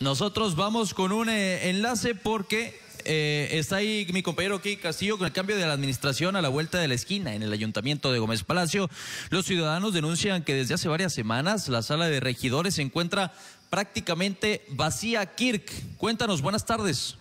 Nosotros vamos con un eh, enlace porque eh, está ahí mi compañero Kik Castillo con el cambio de la administración a la vuelta de la esquina en el ayuntamiento de Gómez Palacio. Los ciudadanos denuncian que desde hace varias semanas la sala de regidores se encuentra prácticamente vacía. Kirk, cuéntanos, buenas tardes.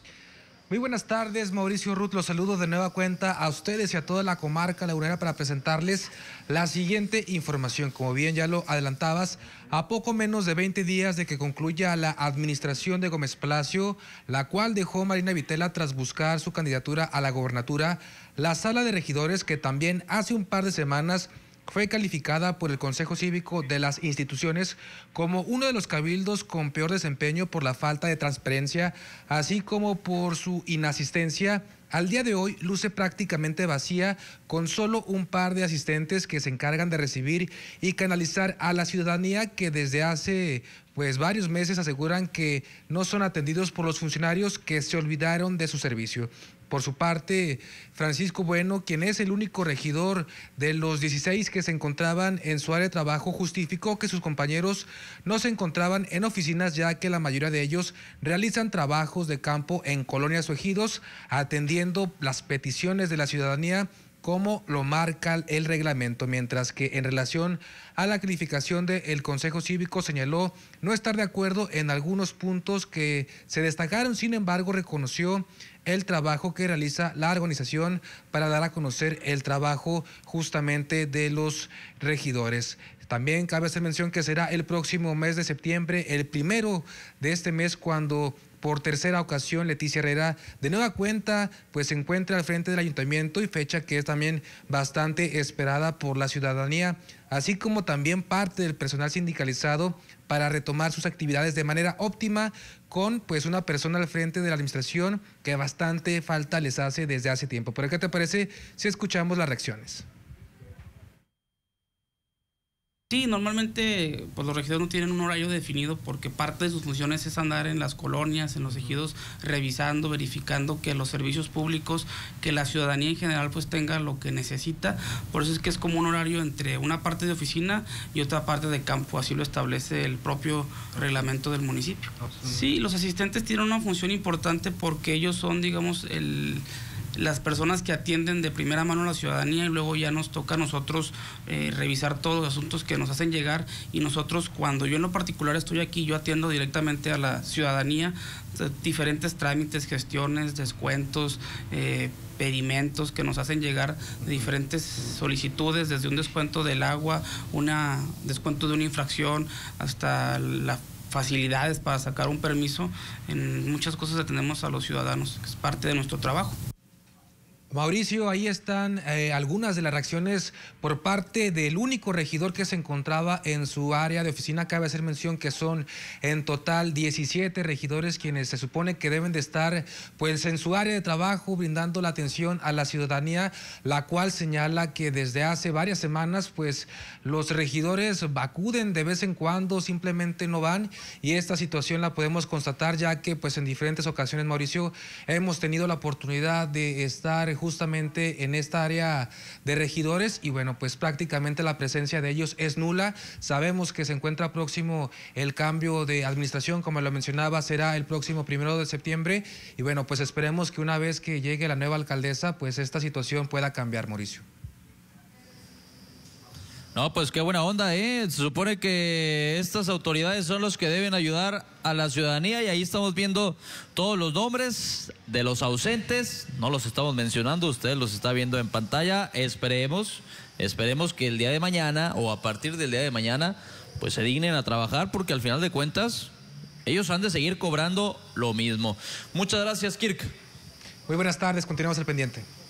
Muy buenas tardes, Mauricio Ruth. Los saludo de nueva cuenta a ustedes y a toda la comarca lagunera para presentarles la siguiente información. Como bien ya lo adelantabas, a poco menos de 20 días de que concluya la administración de Gómez Palacio, la cual dejó Marina Vitela tras buscar su candidatura a la gobernatura, la sala de regidores, que también hace un par de semanas fue calificada por el Consejo Cívico de las instituciones como uno de los cabildos con peor desempeño por la falta de transparencia, así como por su inasistencia. Al día de hoy luce prácticamente vacía con solo un par de asistentes que se encargan de recibir y canalizar a la ciudadanía que desde hace pues varios meses aseguran que no son atendidos por los funcionarios que se olvidaron de su servicio. Por su parte, Francisco Bueno, quien es el único regidor de los 16 que se encontraban en su área de trabajo, justificó que sus compañeros no se encontraban en oficinas ya que la mayoría de ellos realizan trabajos de campo en colonias o ejidos, atendiendo las peticiones de la ciudadanía como lo marca el reglamento, mientras que en relación a la calificación del Consejo Cívico señaló no estar de acuerdo en algunos puntos que se destacaron, sin embargo reconoció el trabajo que realiza la organización para dar a conocer el trabajo justamente de los regidores. También cabe hacer mención que será el próximo mes de septiembre, el primero de este mes, cuando por tercera ocasión, Leticia Herrera de nueva cuenta pues se encuentra al frente del ayuntamiento y fecha que es también bastante esperada por la ciudadanía, así como también parte del personal sindicalizado para retomar sus actividades de manera óptima con pues una persona al frente de la administración que bastante falta les hace desde hace tiempo. Pero ¿qué te parece si escuchamos las reacciones? Sí, normalmente pues los regidores no tienen un horario definido porque parte de sus funciones es andar en las colonias, en los ejidos, revisando, verificando que los servicios públicos, que la ciudadanía en general pues tenga lo que necesita. Por eso es que es como un horario entre una parte de oficina y otra parte de campo, así lo establece el propio reglamento del municipio. Sí, los asistentes tienen una función importante porque ellos son, digamos, el las personas que atienden de primera mano a la ciudadanía y luego ya nos toca a nosotros eh, revisar todos los asuntos que nos hacen llegar y nosotros cuando yo en lo particular estoy aquí, yo atiendo directamente a la ciudadanía, diferentes trámites, gestiones, descuentos. Eh, pedimentos que nos hacen llegar diferentes solicitudes, desde un descuento del agua, un descuento de una infracción, hasta las facilidades para sacar un permiso. En muchas cosas atendemos a los ciudadanos, que es parte de nuestro trabajo. Mauricio, ahí están eh, algunas de las reacciones por parte del único regidor que se encontraba en su área de oficina. Cabe hacer mención que son en total 17 regidores quienes se supone que deben de estar pues en su área de trabajo brindando la atención a la ciudadanía, la cual señala que desde hace varias semanas pues los regidores vacuden de vez en cuando, simplemente no van y esta situación la podemos constatar ya que pues en diferentes ocasiones Mauricio hemos tenido la oportunidad de estar justamente en esta área de regidores y bueno, pues prácticamente la presencia de ellos es nula. Sabemos que se encuentra próximo el cambio de administración, como lo mencionaba, será el próximo primero de septiembre y bueno, pues esperemos que una vez que llegue la nueva alcaldesa, pues esta situación pueda cambiar, Mauricio. No, pues qué buena onda, ¿eh? Se supone que estas autoridades son los que deben ayudar a la ciudadanía y ahí estamos viendo todos los nombres de los ausentes, no los estamos mencionando, ustedes los está viendo en pantalla, esperemos, esperemos que el día de mañana o a partir del día de mañana pues se dignen a trabajar porque al final de cuentas ellos han de seguir cobrando lo mismo. Muchas gracias, Kirk. Muy buenas tardes, continuamos el pendiente.